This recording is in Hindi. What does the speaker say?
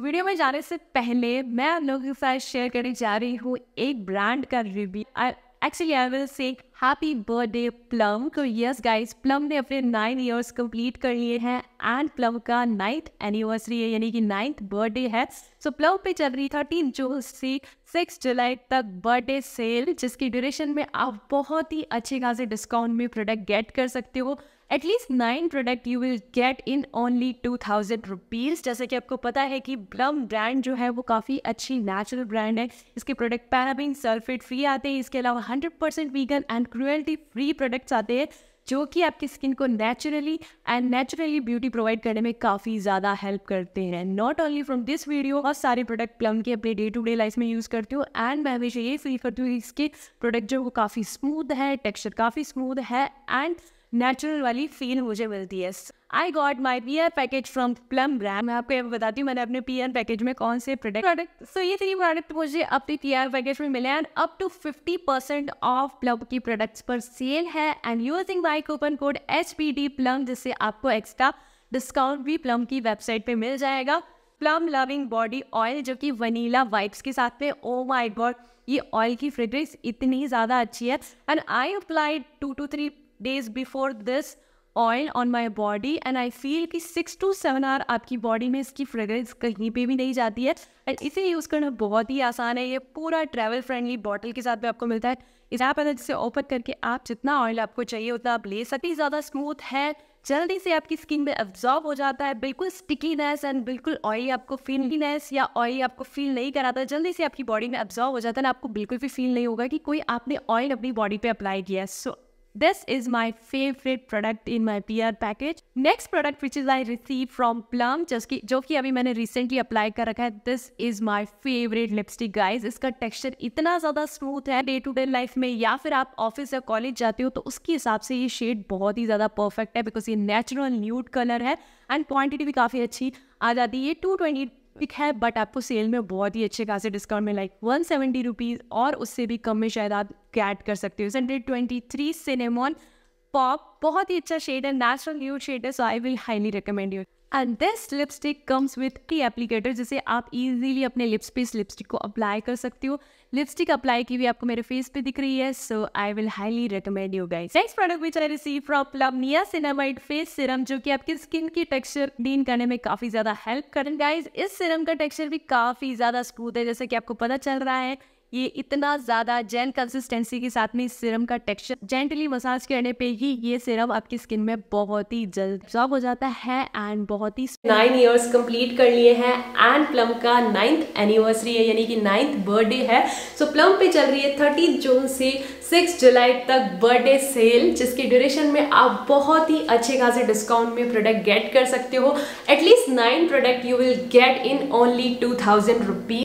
वीडियो में जाने से पहले मैं आप लोगों के साथ शेयर करने जा रही हूँ एक ब्रांड का review actually I will say happy birthday Plum तो यस गाइस प्लम ने अपने नाइन ईयर्स कंप्लीट कर लिए हैं एंड प्लम का नाइन्थ एनिवर्सरी है यानी कि नाइन्थ बर्थडे है सो so, प्लम पे चल रही थर्टीन जून से सिक्स जुलाई तक बर्थडे सेल जिसकी ड्यूरेशन में आप बहुत ही अच्छे खासे डिस्काउंट में प्रोडक्ट गेट कर सकते हो at least nine product you will get in only two thousand rupees जैसे कि आपको पता है कि ब्लम ब्रांड जो है वो काफ़ी अच्छी नेचुरल ब्रांड है इसके प्रोडक्ट पैराबिन सल्फेट फ्री आते हैं इसके अलावा hundred percent vegan and cruelty free products आते हैं जो कि आपकी स्किन को naturally and naturally beauty provide करने में काफ़ी ज़्यादा हेल्प करते हैं not only from this video और सारे प्रोडक्ट प्लम के अपने डे टू डे लाइफ में यूज़ करती हूँ एंड मैं हमेशा ये फील करती हूँ इसके प्रोडक्ट जो वो काफ़ी स्मूथ है टेक्सचर काफ़ी स्मूथ है एंड नेचुरल वाली फील मुझे मिलती है I got my P R package from Plum brand मैं आपको बताती हूँ मैंने अपने पी आर पैकेज में कौन से प्रोडक्ट प्रोडक्ट सो ये थ्री प्रोडक्ट मुझे अपने पी आर पैकेज में मिले and up to fifty percent off Plum की प्रोडक्ट्स पर सेल है and using my coupon code H P D Plum जिससे आपको एक्स्ट्रा डिस्काउंट भी प्लम की वेबसाइट पर मिल जाएगा प्लम लविंग बॉडी ऑयल जो कि वनीला वाइप्स के साथ में ओ माई गॉड ये ऑयल की फ्रेग्रेंस इतनी ज़्यादा अच्छी है and I applied two to three days before this oil on my body and I feel कि सिक्स टू सेवन आवर आपकी बॉडी में इसकी फ्रेगरेंस कहीं पे भी नहीं जाती है एंड इसे यूज़ करना बहुत ही आसान है ये पूरा ट्रैवल फ्रेंडली बॉटल के साथ भी आपको मिलता है इस ऐप है जिसे ओपन करके आप जितना ऑयल आपको चाहिए उतना आप ले सकते ज़्यादा स्मूथ है जल्दी से आपकी स्किन में एब्जॉर्ब हो जाता है बिल्कुल स्टिकीनेस एंड बिल्कुल ऑयल आपको फीलनेस या ऑयल आपको फील नहीं कराता जल्दी से आपकी बॉडी में एब्जॉर्ब हो जाता है ना आपको बिल्कुल भी फील नहीं होगा कि कोई आपने ऑयल अपनी बॉडी पे अप्लाई किया है सो This is my favorite product in my PR package. Next product which is I received from Plum just की जो कि अभी मैंने recently apply कर रखा है This is my favorite lipstick guys. इसका texture इतना ज़्यादा smooth है day to day life में या फिर आप ऑफिस या कॉलेज जाते हो तो उसके हिसाब से ये शेड बहुत ही ज़्यादा परफेक्ट है बिकॉज ये नेचुरल न्यूड कलर है एंड क्वान्टिटी भी काफ़ी अच्छी आ जाती है टू ट्वेंटी पिक है बट आपको सेल में बहुत ही अच्छे खासे डिस्काउंट में लाइक वन सेवेंटी रुपीज़ और उससे भी कम में शायद आप कैड कर सकते हो hundred twenty three cinnamon pop बहुत ही अच्छा शेड है नेचुरल न्यू शेड है so I will highly recommend you and this lipstick comes with T applicator जिसे आप इजीली अपने लिप्स पे इस लिपस्टिक को अप्लाई कर सकती हो लिपस्टिक अप्लाई की भी आपको मेरे फेस पे दिख रही है so I will highly recommend you guys next product which I receive from प्लमनिया सिनामाइड फेस सिरम जो कि आपकी स्किन की टेक्सचर डीन करने में काफी ज्यादा हेल्प करें गाइज इस सिरम का टेक्सचर भी काफी ज्यादा स्मूथ है जैसे कि आपको पता चल रहा है ये इतना ज़्यादा जेल कंसिस्टेंसी के साथ में इस सिरम का टेक्सचर जेंटली मसाज करने पे ही ये सिरम आपकी स्किन में बहुत ही जल्द जॉब हो जाता है एंड बहुत ही नाइन ईयर्स कंप्लीट कर लिए हैं एंड प्लम का नाइन्थ एनिवर्सरी है यानी कि नाइन्थ बर्थडे है सो so, प्लम पे चल रही है थर्टी जून से सिक्स जुलाई तक बर्थडे सेल जिसके ड्यूरेशन में आप बहुत ही अच्छे खासे डिस्काउंट में प्रोडक्ट गेट कर सकते हो at least nine product you will get in only two thousand rupees